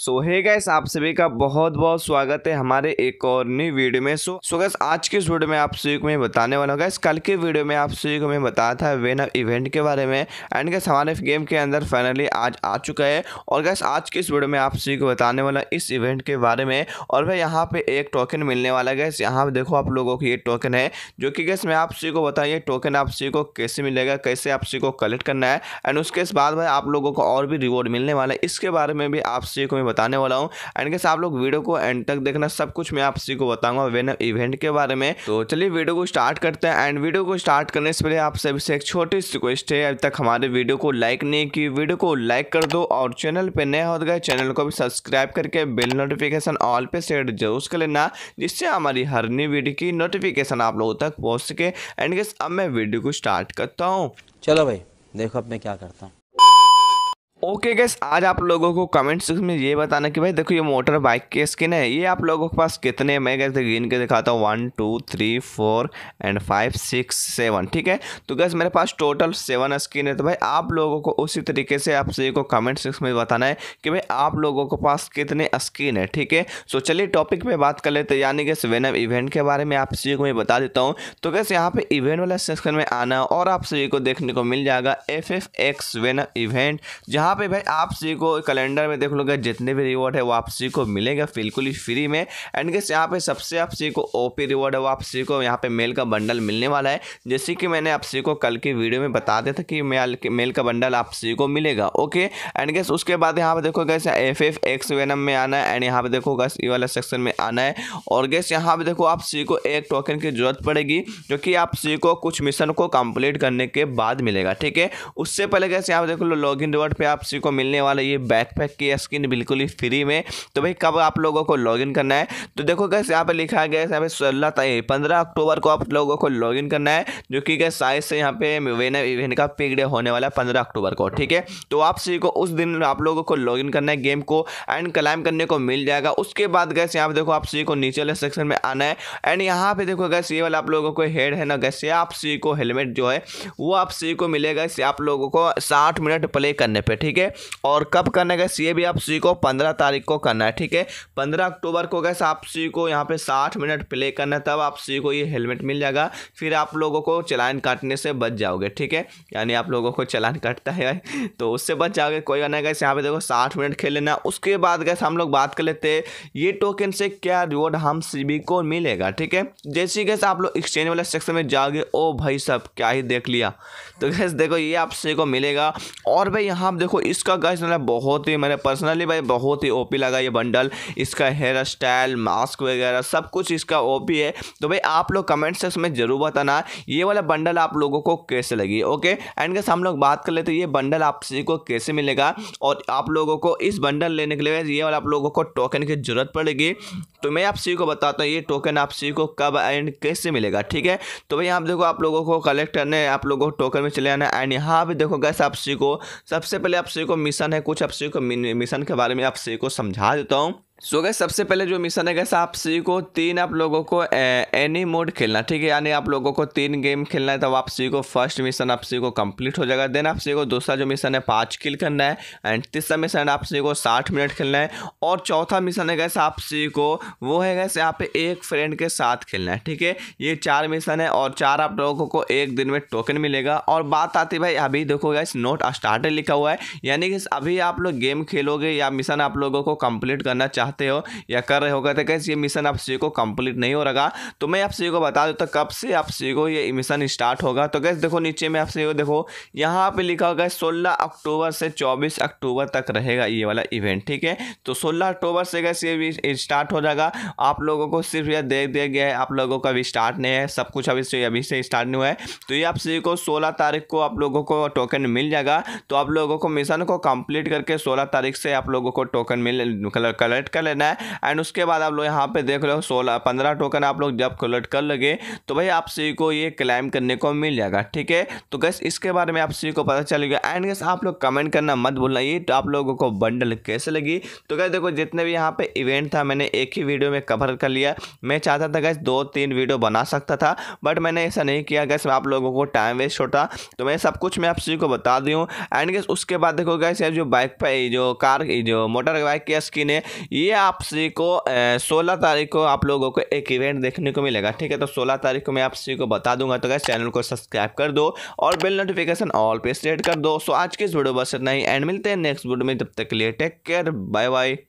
सो gas आप सभी का बहुत बहुत स्वागत है हमारे एक और नई वीडियो में सो सो गैस आज के इस वीडियो में आप सभी को मैं बताने वाला हूँ गैस कल के वीडियो में आप सभी को मैं बताया था वेन इवेंट के बारे में एंड गैस हमारे गेम के अंदर फाइनली आज आ चुका है और गैस आज के इस वीडियो में आप सभी को बताने वाला इस इवेंट के बारे में और भाई यहाँ पे एक टोकन मिलने वाला गैस यहाँ पे देखो आप लोगों की ये टोकन है जो कि गैस मैं आप सभी को बताइए टोकन आप सभी को कैसे मिलेगा कैसे आप सभी को कलेक्ट करना है एंड उसके बाद भाई आप लोगों को और भी रिवॉर्ड मिलने वाला है इसके बारे में भी आप सभी को बताने वाला हूँ एंड कैसे आप लोग वीडियो को एंड तक देखना सब कुछ मैं आप को बताऊंगा वेन इवेंट के बारे में तो चलिए वीडियो को स्टार्ट करते हैं एंड वीडियो को स्टार्ट करने से पहले आप सभी से एक छोटी रिक्वेस्ट है अभी तक हमारे वीडियो को लाइक नहीं की वीडियो को लाइक कर दो और चैनल पर नया हो गए तो चैनल को भी सब्सक्राइब करके बेल नोटिफिकेशन ऑल पे सेट जरूर कर लेना जिससे हमारी हर नई वीडियो की नोटिफिकेशन आप लोगों तक पहुँच सके एंड कैसे अब मैं वीडियो को स्टार्ट करता हूँ चलो भाई देखो अब मैं क्या करता हूँ ओके गैस आज आप लोगों को कमेंट सेक्शन में ये बताना कि भाई देखो ये मोटर बाइक की स्किन है ये आप लोगों के पास कितने हैं मैं गैस गिन के दिखाता हूँ one two three four and five six seven ठीक है तो गैस मेरे पास टोटल सेवन स्किन है तो भाई आप लोगों को उसी तरीके से आप सभी को कमेंट सेक्शन में बताना है कि भाई आप लोगों के पास कितने स्किन है ठीक है सो चलिए टॉपिक पर बात कर लेते यानी गैस वेनम इवेंट के बारे में आप सभी को मैं बता देता हूँ तो गैस यहाँ पर इवेंट वाला सेक्शन में आना और आप सभी को देखने को मिल जाएगा एफ एफ एक्स इवेंट जहाँ यहाँ पे भाई आप सी को कैलेंडर में देख लो गए जितने भी रिवॉर्ड है वो आप सी को मिलेगा बिल्कुल ही फ्री में एंड गेस यहाँ पे सबसे आप सी को ओपी रिवॉर्ड है वो आप सी को यहाँ पे मेल का बंडल मिलने वाला है जैसे कि मैंने आप सी को कल की वीडियो में बता दिया था कि मेल मेल का बंडल आप सी को मिलेगा ओके एंड गेस उसके बाद यहाँ पे देखो guys F F X venom में आना है एंड यहाँ पे देखो गैस ई वाला सेक्शन में आना है और गैस यहाँ पे देखो आप सी को एक टोकन की जरूरत पड़ेगी जो कि आप सी को कुछ मिशन को कंप्लीट करने के बाद मिलेगा ठीक है उससे पहले गैस यहाँ पे देखो लॉग इन रिवॉर्ड पर आप आप सभी को मिलने वाला ये बैकपैक की स्किन बिल्कुल ही फ्री में तो भाई कब आप लोगों को लॉगिन करना है तो देखो कैसे यहाँ पे लिखा गया है यहाँ पे सोलह तारीख पंद्रह अक्टूबर को आप लोगों को लॉगिन करना है जो कि क्या साइज से यहाँ पे वेना इवेंट का पिक डे होने वाला है पंद्रह अक्टूबर को ठीक है तो आप सभी को उस दिन आप लोगों को लॉग करना है गेम को एंड क्लाइम करने को मिल जाएगा उसके बाद गैस यहाँ पे देखो आप सभी को नीचे वाले सेक्शन में आना है एंड यहाँ पे देखो गैस ये वाला आप लोगों को हेड है ना गैस आप सी को हेलमेट जो है वो आप सी को मिलेगा इससे आप लोगों को साठ मिनट प्ले करने पर ठीक ठीक है और कब करना है गैस ये भी आप सी को पंद्रह तारीख को करना है ठीक है पंद्रह अक्टूबर को गैस आप सी को यहाँ पे साठ मिनट प्ले करना है तब आप सी को ये हेलमेट मिल जाएगा फिर आप लोगों को चलान काटने से बच जाओगे ठीक है यानी आप लोगों को चलान काटता है तो उससे बच जाओगे कोई गाना गैस यहाँ पे देखो साठ मिनट खेल लेना उसके बाद कैसे हम लोग बात कर लेते ये टोकन से क्या रिवॉर्ड हम सी को मिलेगा ठीक है जैसे गैस आप लोग एक्सचेंज वाले सेक्शन में जाओगे ओ भाई साहब क्या ही देख लिया तो गैस देखो ये आप सी को मिलेगा और भाई यहाँ देखो देखो इसका गाइस मतलब बहुत ही मैंने पर्सनली भाई बहुत ही ओपी लगा ये बंडल इसका हेयर स्टाइल मास्क वगैरह सब कुछ इसका ओपी है तो भाई आप लोग कमेंट सेक्शन में ज़रूर बताना ये वाला बंडल आप लोगों को कैसे लगी ओके एंड गैस हम लोग बात कर लेते ये बंडल आप को कैसे मिलेगा और आप लोगों को इस बंडल लेने के लिए ये वाला आप लोगों को टोकन की ज़रूरत पड़ेगी तो मैं आप सी को बताता हूँ ये टोकन आप सी को कब एंड कैसे मिलेगा ठीक है तो भाई आप देखो आप लोगों को कलेक्ट करने आप लोगों को टोकन में चले आना एंड यहाँ भी देखो गैस आप सी को सबसे पहले आप अपसुई को मिशन है कुछ अपसुई को मिशन के बारे में आपसे को समझा देता हूँ सो गए सबसे पहले जो मिशन है गैस आप सी को तीन आप लोगों को एनी मोड खेलना ठीक है यानी आप लोगों को तीन गेम खेलना है तब आप सी को फर्स्ट मिशन आप सी को कंप्लीट हो जाएगा देन आप सी को दूसरा जो मिशन है पाँच किल करना है एंड तीसरा मिशन आप सी को साठ मिनट खेलना है और चौथा मिशन है गैस आप सी को वो है गैस यहाँ पे एक फ्रेंड के साथ खेलना है ठीक है ये चार मिशन है और चार आप लोगों को एक दिन में टोकन मिलेगा और बात आती भाई अभी देखो गैस नोट स्टार्टर लिखा हुआ है यानी कि अभी आप लोग गेम खेलोगे या मिशन आप लोगों को कंप्लीट करना चाह चाहते हो या कर रहे हो गए कैसे ये मिशन आप सी को कंप्लीट नहीं हो रहा तो मैं आप सी को बता देता तो कब से आप सी को ये मिशन स्टार्ट होगा तो कैसे देखो नीचे में आप सी को देखो यहाँ पर लिखा होगा सोलह अक्टूबर से चौबीस अक्टूबर तक रहेगा ये वाला इवेंट ठीक है तो सोलह अक्टूबर से कैसे ये स्टार्ट हो जाएगा आप लोगों को सिर्फ यह देख दिया गया है आप लोगों का अभी स्टार्ट नहीं है सब कुछ अभी से अभी से स्टार्ट नहीं हुआ है तो ये आप सी को सोलह तारीख को आप लोगों को टोकन मिल जाएगा तो आप लोगों को मिशन को कंप्लीट करके सोलह तारीख से आप लोगों को टोकन मिल कलेक्ट कर लेना है एंड उसके बाद आप लोग यहाँ पे देख लो सोलह पंद्रह टोकन आप लोग जब कलेक्ट कर लगे तो भाई आप सभी को ये क्लाइम करने को मिल जाएगा ठीक है तो गैस इसके बारे में आप सभी को पता चलेगा एंड गैस आप लोग कमेंट करना मत भूलना ये तो आप लोगों को बंडल कैसे लगी तो गैस देखो जितने भी यहाँ पे इवेंट था मैंने एक ही वीडियो में कवर कर लिया मैं चाहता था गैस दो तीन वीडियो बना सकता था बट मैंने ऐसा नहीं किया गैस आप लोगों को टाइम वेस्ट होता तो मैं सब कुछ मैं आप सभी को बता दी एंड गैस उसके बाद देखो गैस यार जो बाइक पर जो कार जो मोटर बाइक की स्किन है ये ये आप सी को सोलह तारीख को आप लोगों को एक इवेंट देखने को मिलेगा ठीक है तो सोलह तारीख को मैं आप सी को बता दूंगा तो क्या चैनल को सब्सक्राइब कर दो और बेल नोटिफिकेशन ऑल पे सेट कर दो सो आज के इस वीडियो बस इतना ही एंड मिलते हैं नेक्स्ट वीडियो में तब तक के लिए टेक केयर बाय बाय